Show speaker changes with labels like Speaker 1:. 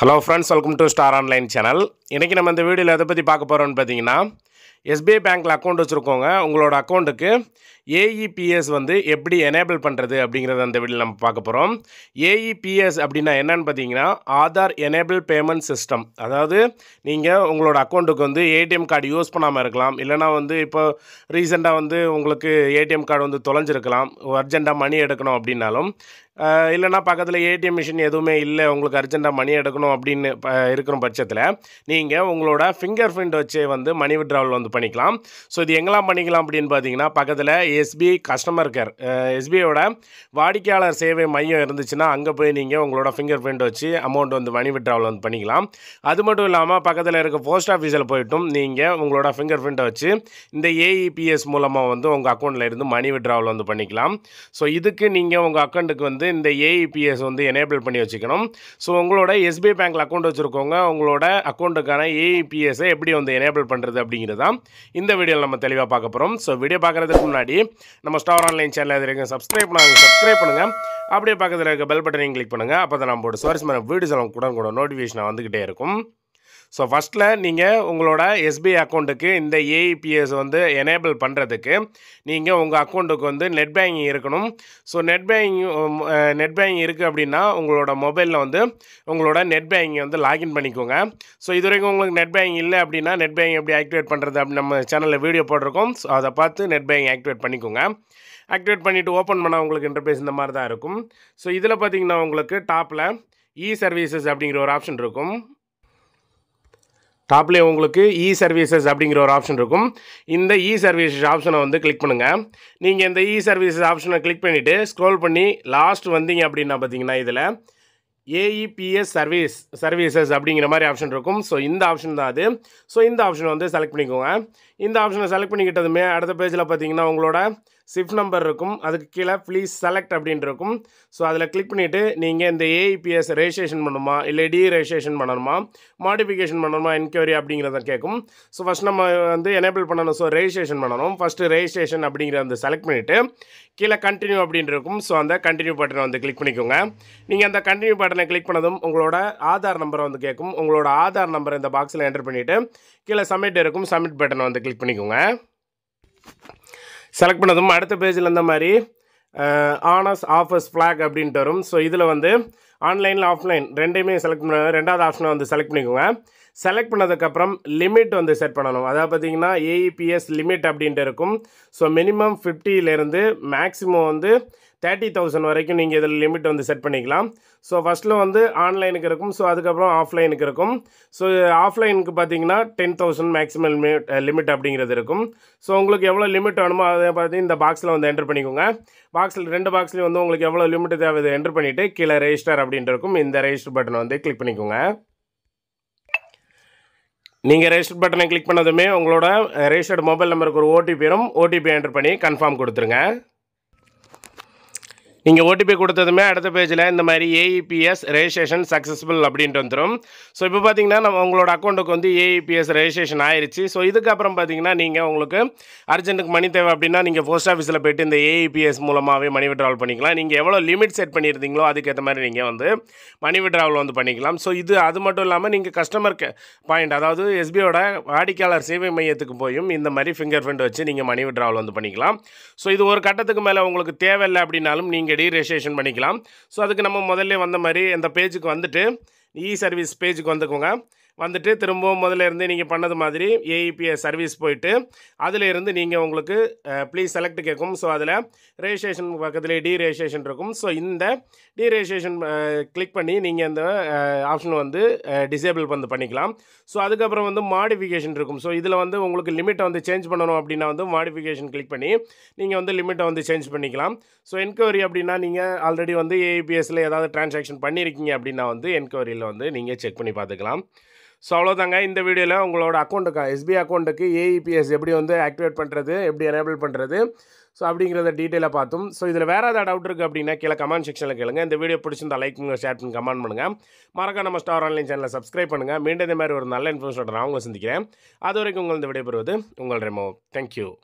Speaker 1: hello friends welcome to Star online channel இன்றைக்கி நம்ம இந்த வீடியோவில் எதை பற்றி பார்க்க போகிறோம்னு பார்த்தீங்கன்னா எஸ்பிஐ பேங்க்கில் அக்கௌண்ட் வச்சுருக்கோங்க உங்களோட அக்கௌண்ட்டுக்கு ஏஇபிஎஸ் e வந்து எப்படி எனேபிள் பண்ணுறது அப்படிங்கிறத அந்த வீடியோ நம்ம பார்க்க போகிறோம் ஏஇபிஎஸ் e அப்படின்னா என்னென்னு பார்த்தீங்கன்னா ஆதார் எனேபிள் பேமெண்ட் சிஸ்டம் அதாவது நீங்கள் உங்களோட அக்கௌண்ட்டுக்கு வந்து ஏடிஎம் கார்டு யூஸ் பண்ணாமல் இருக்கலாம் இல்லைனா வந்து இப்போ ரீசெண்டாக வந்து உங்களுக்கு ஏடிஎம் கார்டு வந்து தொலைஞ்சிருக்கலாம் அர்ஜெண்ட்டாக மணி எடுக்கணும் அப்படின்னாலும் இல்லைனா பக்கத்தில் ஏடிஎம் மிஷின் எதுவுமே இல்லை உங்களுக்கு அர்ஜென்ட்டாக மணி எடுக்கணும் அப்படின்னு இருக்கிற பட்சத்தில் நீங்கள் உங்களோட ஃபிங்கர் பிரிண்ட் வச்சு வந்து மணி விட்ராவல் வந்து பண்ணிக்கலாம் ஸோ இது எங்கெல்லாம் பண்ணிக்கலாம் அப்படின்னு பார்த்தீங்கன்னா பக்கத்தில் எஸ்பிஐ கஸ்டமர் கேர் எஸ்பிஐயோட வாடிக்கையாளர் சேவை மையம் இருந்துச்சுன்னா அங்கே போய் நீங்கள் உங்களோட ஃபிங்கர் பிரிண்ட் வச்சு அமௌண்ட் வந்து மணி விட்ராவல் வந்து பண்ணிக்கலாம் அது மட்டும் இல்லாமல் பக்கத்தில் இருக்க போஸ்ட் ஆஃபீஸில் போய்ட்டும் நீங்கள் உங்களோட ஃபிங்கர் பிரிண்ட்டை வச்சு இந்த ஏஇபிஎஸ் e மூலமாக வந்து உங்கள் அக்கௌண்ட்டில் இருந்து மணி விட்ராவல் வந்து பண்ணிக்கலாம் ஸோ இதுக்கு நீங்கள் உங்கள் அக்கௌண்ட்டுக்கு வந்து வந்து இந்த ஏஇபிஎஸ் e வந்து எனேபிள் பண்ணி வச்சுக்கணும் ஸோ உங்களோட எஸ்பிஐ பேங்க்கில் அக்கௌண்ட் வச்சுருக்கோங்க உங்களோட அக்கௌண்ட்டுக்கான ஏஇபிஎஸை e எப்படி வந்து எனேபிள் பண்ணுறது அப்படிங்கிறது தான் இந்த வீடியோவில் நம்ம தெளிவாக பார்க்க போகிறோம் ஸோ வீடியோ பார்க்குறதுக்கு முன்னாடி நம்ம ஸ்டார் ஆன்லைன் சேனல் இது இருக்குது சப்ஸ்கிரைப் பண்ணுங்கள் சப்ஸ்கிரைப் பண்ணுங்கள் அப்படியே பக்கத்தில் இருக்க பெல் பட்டனையும் கிளிக் பண்ணுங்கள் அப்போ தான் நம்மளோட சுவாரஸ்யமான வீடியோஸ் கூட கூட நோட்டிஃபிகேஷன் வந்துக்கிட்டே இருக்கும் ஸோ ஃபஸ்ட்டில் நீங்கள் உங்களோட எஸ்பிஐ அக்கௌண்ட்டுக்கு இந்த ஏஇபிஎஸ் e வந்து எனேபிள் பண்ணுறதுக்கு நீங்கள் உங்கள் அக்கௌண்ட்டுக்கு வந்து நெட் பேங்கிங் இருக்கணும் so net banking net banking இருக்குது அப்படின்னா உங்களோட மொபைலில் வந்து உங்களோட நெட் பேங்கிங் வந்து லாகின் பண்ணிக்கோங்க ஸோ இது வரைக்கும் உங்களுக்கு நெட் பேங்கிங் இல்லை அப்படின்னா நெட் பேங்கிங் எப்படி ஆக்டிவேட் பண்ணுறது அப்படி நம்ம சேனலில் வீடியோ போட்டிருக்கோம் ஸோ அதை பார்த்து நெட் பேங்கிங் ஆக்டிவேட் பண்ணிக்கோங்க ஆக்டிவேட் பண்ணிவிட்டு ஓப்பன் பண்ணால் உங்களுக்கு இன்டர்பேஸ் இந்த மாதிரி தான் இருக்கும் ஸோ இதில் பார்த்திங்கன்னா உங்களுக்கு டாப்பில் இ சர்வீசஸ் அப்படிங்கிற ஒரு ஆப்ஷன் இருக்கும் டாப்லேயே உங்களுக்கு இ சர்வீசஸ் அப்படிங்கிற ஒரு ஆப்ஷன் இருக்கும் இந்த இ சர்வீசஸ் ஆப்ஷனை வந்து கிளிக் பண்ணுங்கள் நீங்கள் இந்த இ சர்வீசஸ் ஆப்ஷனை கிளிக் பண்ணிவிட்டு ஸ்க்ரோல் பண்ணி லாஸ்ட் வந்தீங்க அப்படின்னா பார்த்தீங்கன்னா இதில் ஏஇபிஎஸ் சர்வீஸ் சர்வீசஸ் அப்படிங்கிற மாதிரி ஆப்ஷன் இருக்கும் ஸோ இந்த ஆப்ஷன் தான் அது ஸோ இந்த ஆப்ஷனை வந்து செலக்ட் பண்ணிக்கோங்க இந்த ஆப்ஷனை செலக்ட் பண்ணிக்கிட்டதுமே அடுத்த பேஜில் பார்த்தீங்கன்னா உங்களோட சிஃப் நம்பர் இருக்கும் அதுக்கு கீழே ப்ளீஸ் செலக்ட் அப்படின்ட்டு இருக்கும் ஸோ அதில் கிளிக் பண்ணிவிட்டு நீங்கள் இந்த ஏஇபிஎஸ் ரெஜிஸ்ட்ரேஷன் e பண்ணணுமா இல்லை டி ரெஜிஸ்ட்ரேஷன் பண்ணணுமா மாடிஃபிகேஷன் பண்ணணுமா என்கொயரி அப்படிங்கிறத கேட்கும் ஸோ ஃபஸ்ட் நம்ம வந்து எனேபிள் பண்ணணும் ஸோ ரெஜிஸ்ட்ரேஷன் பண்ணணும் ஃபஸ்ட்டு ரெஜிஸ்ட்ரேஷன் அப்படிங்கிற வந்து செலக்ட் பண்ணிவிட்டு கீழே கண்டினியூ அப்படின்ட்டு இருக்கும் ஸோ அந்த கண்டினியூ பட்டனை வந்து கிளிக் பண்ணிக்கோங்க நீங்கள் அந்த கண்டினியூ பட்டன் பட்டனை கிளிக் பண்ணதும் உங்களோட ஆதார் நம்பரை வந்து கேட்கும் உங்களோட ஆதார் நம்பரை இந்த பாக்ஸில் என்டர் பண்ணிவிட்டு கீழே சப்மிட் இருக்கும் சப்மிட் பட்டனை வந்து கிளிக் பண்ணிக்கோங்க செலக்ட் பண்ணதும் அடுத்த பேஜில் இந்த மாதிரி ஆனஸ் ஆஃபர்ஸ் ஃப்ளாக் அப்படின்ட்டு வரும் ஸோ இதில் வந்து ஆன்லைனில் ஆஃப்லைன் ரெண்டையுமே செலக்ட் பண்ண ரெண்டாவது ஆப்ஷனை வந்து செலக்ட் பண்ணிக்கோங்க செலக்ட் பண்ணதுக்கப்புறம் லிமிட் வந்து செட் பண்ணணும் அதாவது பார்த்தீங்கன்னா ஏஇபிஎஸ் லிமிட் e அப்படின்ட்டு இருக்கும் ஸோ மினிமம் ஃபிஃப்டியிலேருந்து மேக்ஸிமம் வந்து தேர்ட்டி தௌசண்ட் வரைக்கும் நீங்கள் இதில் லிமிட் வந்து செட் பண்ணிக்கலாம் ஸோ ஃபஸ்ட்டில் வந்து ஆன்லைனுக்கு இருக்கும் ஸோ அதுக்கப்புறம் ஆஃப்லைனுக்கு இருக்கும் ஸோ ஆஃப்லைனுக்கு பார்த்தீங்கன்னா ten thousand maximum limit limit அப்படிங்கிறது இருக்கும் ஸோ உங்களுக்கு எவ்வளோ லிமிட் வேணுமோ அதை பார்த்து இந்த பாக்ஸில் வந்து என்டர் பண்ணிக்கோங்க பாக்ஸில் ரெண்டு பாக்ஸ்லேயும் வந்து உங்களுக்கு எவ்வளோ லிமிட் தேவை என்டர் பண்ணிவிட்டு கீழே ரெஜிஸ்டர் அப்படின்ட்டு இருக்கும் இந்த ரெஜிஸ்டர் பட்டனை வந்து கிளிக் பண்ணிக்கோங்க நீங்கள் ரெஜிஸ்டர் பட்டனை கிளிக் பண்ணதுமே உங்களோட ரெஜிஸ்டர்டு மொபைல் நம்பருக்கு ஒரு ஓடிபி வரும் ஓடிபி என்டர் பண்ணி கன்ஃபார்ம் கொடுத்துருங்க நீங்கள் ஓடிபி கொடுத்ததுமே அடுத்த பேஜில் இந்த மாதிரி ஏஇபிஎஸ் ரெஜிஸ்ட்ரேஷன் சக்ஸஸ்ஃபுல் அப்படின்ட்டு வந்துடும் ஸோ இப்போ பார்த்தீங்கன்னா நம்ம உங்களோட அக்கௌண்ட்டுக்கு வந்து ஏஇபிஎஸ் ரெஜிஸ்ட்ரேஷன் ஆயிடுச்சு ஸோ இதுக்கப்புறம் பார்த்தீங்கன்னா நீங்கள் உங்களுக்கு அர்ஜென்ட்டுக்கு மணி தேவை அப்படின்னா நீங்கள் போஸ்ட் ஆஃபீஸில் போய்ட்டு இந்த ஏஇபிஎஸ் மூலமாகவே மணி விட்ராவல் பண்ணிக்கலாம் நீங்கள் எவ்வளோ லிமிட் செட் பண்ணியிருந்தீங்களோ அதுக்கேற்ற மாதிரி நீங்கள் வந்து மணி விட்ராவல் வந்து பண்ணிக்கலாம் ஸோ இது அது மட்டும் இல்லாமல் நீங்கள் கஸ்டமர் பாயிண்ட் அதாவது எஸ்பியோட வாடிக்கையாளர் சேவை மையத்துக்கு போயும் இந்த மாதிரி ஃபிங்கர் பிரிண்ட் வச்சு நீங்கள் மணி விட்ராவல் வந்து பண்ணிக்கலாம் ஸோ இது ஒரு கட்டத்துக்கு மேலே உங்களுக்கு தேவையில்லை அப்படின்னாலும் நீங்கள் அடிக்கடி டீரெஜிஸ்ட்ரேஷன் பண்ணிக்கலாம் ஸோ அதுக்கு நம்ம முதல்ல வந்த மாதிரி அந்த பேஜுக்கு வந்துட்டு இ சர்வீஸ் பேஜுக்கு வந்துக்கோங்க வந்துட்டு திரும்பவும் முதல்ல இருந்து நீங்கள் பண்ணது மாதிரி ஏஇபிஎஸ் சர்வீஸ் e போயிட்டு அதில் இருந்து நீங்கள் உங்களுக்கு ப்ளீஸ் செலக்ட் கேட்கும் ஸோ அதில் ரெஜிஸ்ட்ரேஷன் பக்கத்துலேயே டி ரெஜிஸ்ட்ரேஷன் இருக்கும் ஸோ இந்த டி ரெஜிஸ்ட்ரேஷன் கிளிக் பண்ணி நீங்கள் அந்த ஆப்ஷன் வந்து டிசேபிள் வந்து பண்ணிக்கலாம் ஸோ அதுக்கப்புறம் வந்து மாடிஃபிகேஷன் இருக்கும் ஸோ இதில் வந்து உங்களுக்கு லிமிட்டை வந்து சேஞ்ச் பண்ணணும் அப்படின்னா வந்து மாடிஃபிகேஷன் கிளிக் பண்ணி நீங்கள் வந்து லிமிட்டை வந்து சேஞ்ச் பண்ணிக்கலாம் ஸோ என்கொயரி அப்படின்னா நீங்கள் ஆல்ரெடி வந்து ஏபிஎஸ்சில் e ஏதாவது ட்ரான்சாக்ஷன் பண்ணியிருக்கீங்க அப்படின்னா வந்து என்கொயரியில் வந்து நீங்கள் செக் பண்ணி பார்த்துக்கலாம் ஸோ அவ்வளோதாங்க இந்த வீடியோவில் உங்களோட அக்கௌண்ட்டுக்கு எஸ்பிஐ அக்கௌண்ட்டுக்கு ஏஇபிஎஸ் எப்படி வந்து ஆக்டிவேட் பண்ணுறது எப்படி எனேபிள் பண்ணுறது ஸோ அப்படிங்கிறத டீட்டெயிலாக பார்த்தோம் ஸோ இதில் வேறு ஏதாவது டவுட் இருக்குது அப்படின்னா கீழே கமெண்ட் செக்ஷனில் கேளுங்க இந்த வீடியோ பிடிச்சிருந்தா லைக் பண்ணுங்கள் ஷேர் பண்ணி கமெண்ட் பண்ணுங்கள் மறக்க நம்ம ஸ்டார் ஆன்லைன் சேனலை சப்ஸ்கிரைப் பண்ணுங்கள் மீண்டும் இந்த மாதிரி ஒரு நல்ல இன்ஃபர்மேஷன் நான் உங்களை சந்திக்கிறேன் அது வரைக்கும் உங்கள் இந்த விடைபெறுவது உங்கள் ரெமோ தேங்க்யூ